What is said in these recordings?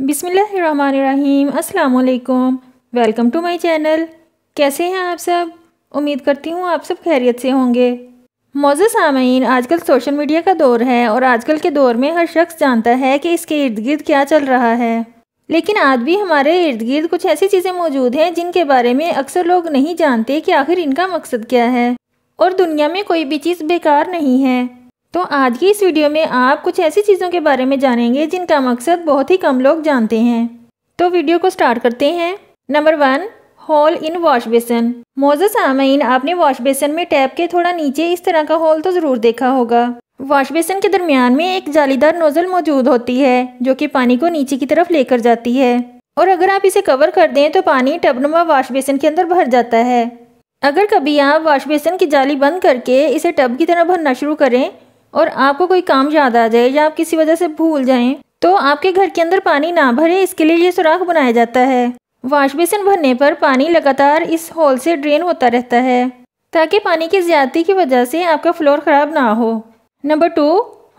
बिसमीम् अल्लाम welcome to my channel कैसे हैं आप सब उम्मीद करती हूँ आप सब खैरियत से होंगे मौजा सामीन आजकल सोशल मीडिया का दौर है और आजकल के दौर में हर शख्स जानता है कि इसके इर्द गिर्द क्या चल रहा है लेकिन आज भी हमारे इर्द गिर्द कुछ ऐसी चीज़ें मौजूद हैं जिनके बारे में अक्सर लोग नहीं जानते कि आखिर इनका मकसद क्या है और दुनिया में कोई भी चीज़ बेकार नहीं है तो आज की इस वीडियो में आप कुछ ऐसी चीज़ों के बारे में जानेंगे जिनका मकसद बहुत ही कम लोग जानते हैं तो वीडियो को स्टार्ट करते हैं number one hole in wash basin मोजा सामीन आपने वॉश बेसन में टैप के थोड़ा नीचे इस तरह का होल तो ज़रूर देखा होगा वॉश बेसन के दरमियान में एक जालीदार नोज़ल मौजूद होती है जो कि पानी को नीचे की तरफ लेकर जाती है और अगर आप इसे कवर कर दें तो पानी टबनुमा वॉश बेसन के अंदर भर जाता है अगर कभी आप वॉश बेसन की जाली बंद करके इसे टब की तरह भरना शुरू करें और आपको कोई काम याद आ जाए या आप किसी वजह से भूल जाएं तो आपके घर के अंदर पानी ना भरे इसके लिए ये सुराख बनाया जाता है वाश बेसिन भरने पर पानी लगातार इस हॉल से ड्रेन होता रहता है ताकि पानी की ज्यादती की वजह से आपका फ्लोर ख़राब ना हो number two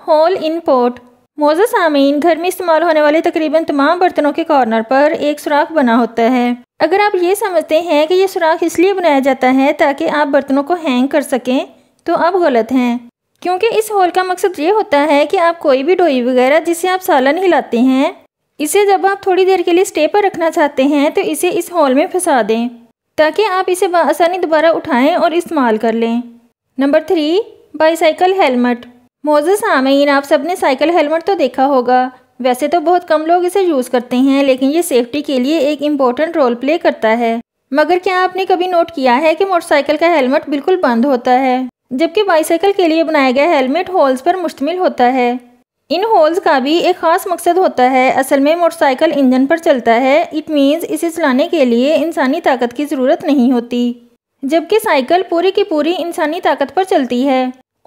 hall in port मौजा सामीन घर में इस्तेमाल होने वाले तकरीबन तमाम बर्तनों के कॉर्नर पर एक सुराख बना होता है अगर आप ये समझते हैं कि यह सुराख इसलिए बनाया जाता है ताकि आप बर्तनों को हैंग कर सकें तो आप गलत हैं क्योंकि इस हॉल का मकसद ये होता है कि आप कोई भी डोई वगैरह जिसे आप सालन हिलाते हैं इसे जब आप थोड़ी देर के लिए स्टे पर रखना चाहते हैं तो इसे इस हॉल में फंसा दें ताकि आप इसे आसानी दोबारा उठाएं और इस्तेमाल कर लें नंबर थ्री बाईसाइकिल हेलमेट मोजस आमीन आप सबने साइकिल हेलमेट तो देखा होगा वैसे तो बहुत कम लोग इसे यूज़ करते हैं लेकिन ये सेफ्टी के लिए एक इम्पॉर्टेंट रोल प्ले करता है मगर क्या आपने कभी नोट किया है कि मोटरसाइकिल का हेलमेट बिल्कुल बंद होता है जबकि बाईसाइकिल के लिए बनाया गया हेलमेट होल्स पर मुश्तमिल होता है इन होल्स का भी एक ख़ास मकसद होता है असल में मोटरसाइकिल इंजन पर चलता है इट मीन्स इसे चलाने के लिए इंसानी ताकत की ज़रूरत नहीं होती जबकि साइकिल पूरी की पूरी इंसानी ताकत पर चलती है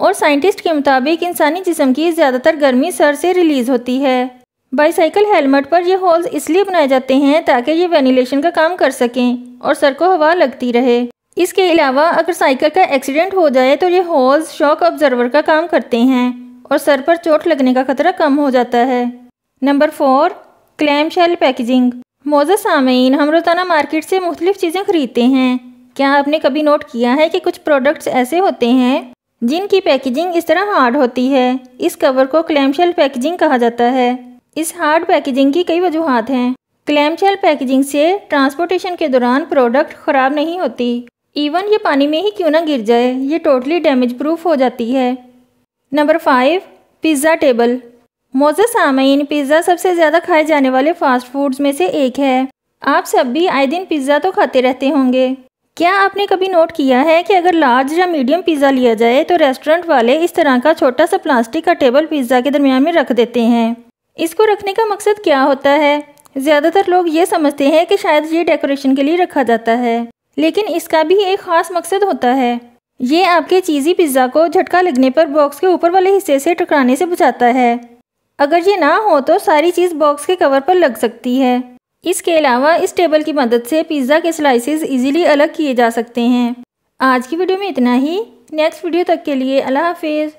और साइंटिस्ट के मुताबिक इंसानी जिसम की ज़्यादातर गर्मी सर से रिलीज़ होती है बाईसाइकिल हेलमेट पर यह होल्स इसलिए बनाए जाते हैं ताकि ये वेंटिलेशन का काम कर सकें और सर को हवा लगती रहे इसके अलावा अगर साइकिल का एक्सीडेंट हो जाए तो ये हॉल्स शॉक ऑब्जर्वर का काम करते हैं और सर पर चोट लगने का खतरा कम हो जाता है number four clam shell packaging मोजा सामीन हम रोज़ाना मार्केट से मुख्तलिफ चीज़ें ख़रीदते हैं क्या आपने कभी नोट किया है कि कुछ प्रोडक्ट्स ऐसे होते हैं जिनकी पैकेजिंग इस तरह हार्ड होती है इस कवर को क्लैम शेल पैकेजिंग कहा जाता है इस हार्ड पैकेजिंग की कई वजूहत हैं क्लैम शेल पैकेजिंग से ट्रांसपोर्टेशन के दौरान प्रोडक्ट ख़राब नहीं होती इवन ये पानी में ही क्यों ना गिर जाए ये टोटली डैमेज प्रूफ हो जाती है नंबर फाइव पिज़्ज़ा टेबल मोज़स सामीन पिज़्ज़ा सबसे ज़्यादा खाए जाने वाले फास्ट फूड्स में से एक है आप सब भी आए दिन पिज़्ज़ा तो खाते रहते होंगे क्या आपने कभी नोट किया है कि अगर लार्ज या मीडियम पिज़्ज़ा लिया जाए तो रेस्टोरेंट वाले इस तरह का छोटा सा प्लास्टिक का टेबल पिज़्ज़ा के दरमियान में रख देते हैं इसको रखने का मकसद क्या होता है ज़्यादातर लोग ये समझते हैं कि शायद ये डेकोरेशन के लिए रखा जाता है लेकिन इसका भी एक ख़ास मकसद होता है ये आपके चीज़ी पिज़्ज़ा को झटका लगने पर बॉक्स के ऊपर वाले हिस्से से टकराने से बचाता है अगर ये ना हो तो सारी चीज़ बॉक्स के कवर पर लग सकती है इसके अलावा इस टेबल की मदद से पिज़्ज़ा के स्लाइसेस इजीली अलग किए जा सकते हैं आज की वीडियो में इतना ही नेक्स्ट वीडियो तक के लिए अल्लाह हाफिज़